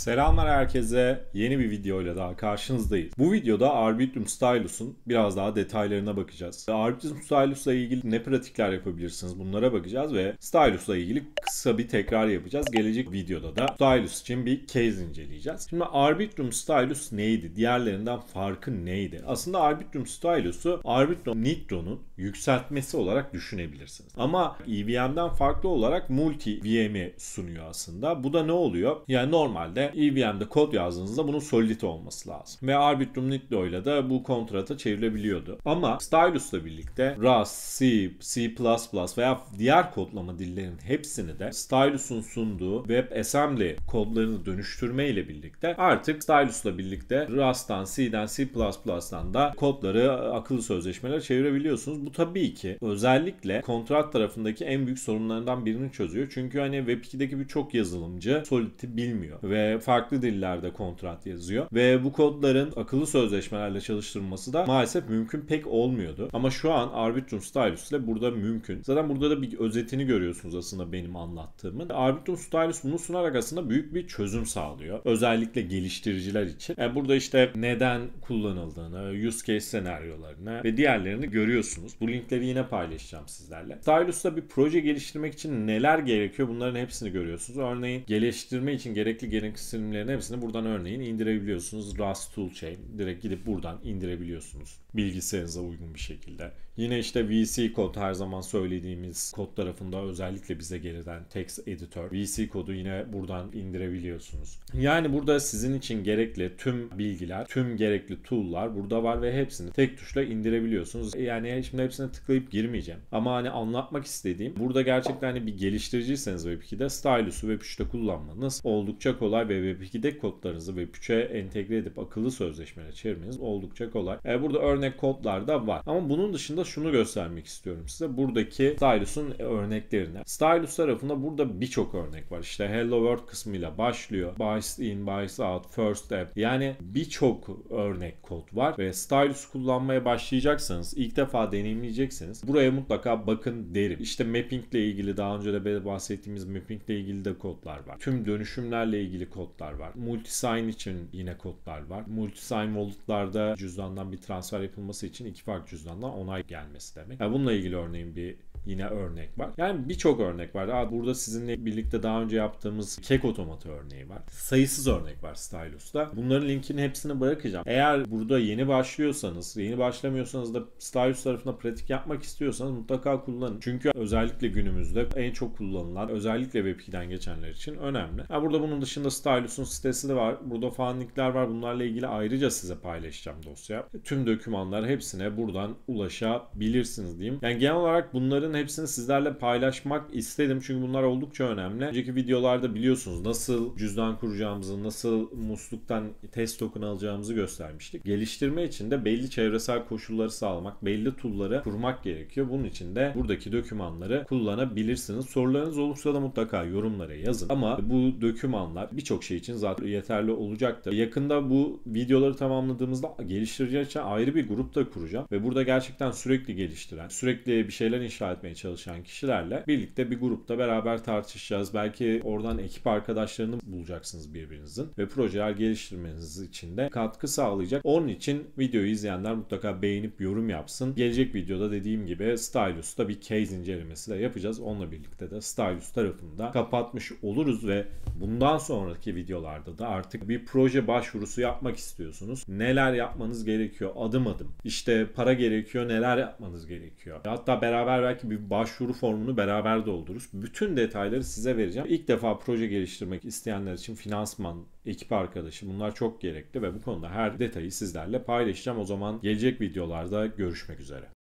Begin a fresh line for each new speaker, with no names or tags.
Selamlar herkese. Yeni bir videoyla daha karşınızdayız. Bu videoda Arbitrium Stylus'un biraz daha detaylarına bakacağız. Arbitrium Stylus'la ilgili ne pratikler yapabilirsiniz bunlara bakacağız ve Stylus'la ilgili kısa bir tekrar yapacağız. Gelecek videoda da Stylus için bir case inceleyeceğiz. Şimdi Arbitrium Stylus neydi? Diğerlerinden farkı neydi? Aslında Arbitrium Stylus'u Arbitrum Nitro'nun yükseltmesi olarak düşünebilirsiniz. Ama EVM'den farklı olarak multi VM'i sunuyor aslında. Bu da ne oluyor? Yani normalde ve EVM'de kod yazdığınızda bunun solidity olması lazım. Ve Arbitrum Nitro ile de bu kontrata çevrilebiliyordu. Ama Stylus'la birlikte Rust, C, C++ veya diğer kodlama dillerinin hepsini de Stylus'un sunduğu WebAssembly kodlarını dönüştürme ile birlikte artık Stylus'la birlikte Rust'tan, C'den, C++'dan da kodları akıllı sözleşmeler çevirebiliyorsunuz. Bu tabii ki özellikle kontrat tarafındaki en büyük sorunlarından birini çözüyor. Çünkü hani Web2'deki birçok yazılımcı Solidity bilmiyor ve farklı dillerde kontrat yazıyor. Ve bu kodların akıllı sözleşmelerle çalıştırılması da maalesef mümkün pek olmuyordu. Ama şu an Arbitrum Stylus ile burada mümkün. Zaten burada da bir özetini görüyorsunuz aslında benim anlattığımın. Arbitrum Stylus bunu sunarak aslında büyük bir çözüm sağlıyor. Özellikle geliştiriciler için. Yani e, burada işte neden kullanıldığını, use case senaryolarını ve diğerlerini görüyorsunuz. Bu linkleri yine paylaşacağım sizlerle. Stylus'ta bir proje geliştirmek için neler gerekiyor bunların hepsini görüyorsunuz. Örneğin geliştirme için gerekli gereksiz gereksinimlerin hepsini buradan örneğin indirebiliyorsunuz. Rust Toolchain direkt gidip buradan indirebiliyorsunuz. Bilgisayarınıza uygun bir şekilde. Yine işte VC kod her zaman söylediğimiz kod tarafında özellikle bize gelen text editor. VC kodu yine buradan indirebiliyorsunuz. Yani burada sizin için gerekli tüm bilgiler, tüm gerekli tool'lar burada var ve hepsini tek tuşla indirebiliyorsunuz. Yani şimdi hepsine tıklayıp girmeyeceğim. Ama hani anlatmak istediğim burada gerçekten hani bir geliştiriciyseniz Web2'de Stylus'u Web3'te kullanmanız oldukça kolay ve ve Web2'de kodlarınızı ve 3e entegre edip akıllı sözleşmeye çevirmeniz oldukça kolay. E, burada örnek kodlar da var. Ama bunun dışında şunu göstermek istiyorum size. Buradaki Stylus'un örneklerini. Stylus tarafında burada birçok örnek var. İşte Hello World kısmıyla başlıyor. Buys in, buys out, first app. Yani birçok örnek kod var ve Stylus kullanmaya başlayacaksanız, ilk defa deneyimleyeceksiniz. buraya mutlaka bakın derim. İşte mapping ile ilgili daha önce de bahsettiğimiz mapping ile ilgili de kodlar var. Tüm dönüşümlerle ilgili kod kodlar var. Multisign için yine kodlar var. Multisign wallet'larda cüzdandan bir transfer yapılması için iki farklı cüzdandan onay gelmesi demek. Yani bununla ilgili örneğin bir yine örnek var. Yani birçok örnek var. Aa, burada sizinle birlikte daha önce yaptığımız kek otomatı örneği var. Sayısız örnek var Stylus'ta. Bunların linkini hepsini bırakacağım. Eğer burada yeni başlıyorsanız, yeni başlamıyorsanız da Stylus tarafında pratik yapmak istiyorsanız mutlaka kullanın. Çünkü özellikle günümüzde en çok kullanılan, özellikle Web2'den geçenler için önemli. Ha, burada bunun dışında Stylus'un sitesi de var. Burada fan linkler var. Bunlarla ilgili ayrıca size paylaşacağım dosya. E, tüm dokümanlar hepsine buradan ulaşabilirsiniz diyeyim. Yani genel olarak bunların bunların hepsini sizlerle paylaşmak istedim. Çünkü bunlar oldukça önemli. Önceki videolarda biliyorsunuz nasıl cüzdan kuracağımızı, nasıl musluktan test token alacağımızı göstermiştik. Geliştirme için de belli çevresel koşulları sağlamak, belli tool'ları kurmak gerekiyor. Bunun için de buradaki dokümanları kullanabilirsiniz. Sorularınız olursa da mutlaka yorumlara yazın. Ama bu dokümanlar birçok şey için zaten yeterli olacaktır. Yakında bu videoları tamamladığımızda geliştiriciler için ayrı bir grup da kuracağım ve burada gerçekten sürekli geliştiren, sürekli bir şeyler inşa düzeltmeye çalışan kişilerle birlikte bir grupta beraber tartışacağız. Belki oradan ekip arkadaşlarını bulacaksınız birbirinizin ve projeler geliştirmeniz için de katkı sağlayacak. Onun için videoyu izleyenler mutlaka beğenip yorum yapsın. Gelecek videoda dediğim gibi Stylus'ta bir case incelemesi de yapacağız. Onunla birlikte de Stylus tarafında kapatmış oluruz ve bundan sonraki videolarda da artık bir proje başvurusu yapmak istiyorsunuz. Neler yapmanız gerekiyor adım adım. İşte para gerekiyor, neler yapmanız gerekiyor. Hatta beraber belki bir başvuru formunu beraber doldururuz. Bütün detayları size vereceğim. İlk defa proje geliştirmek isteyenler için finansman, ekip arkadaşı bunlar çok gerekli ve bu konuda her detayı sizlerle paylaşacağım. O zaman gelecek videolarda görüşmek üzere.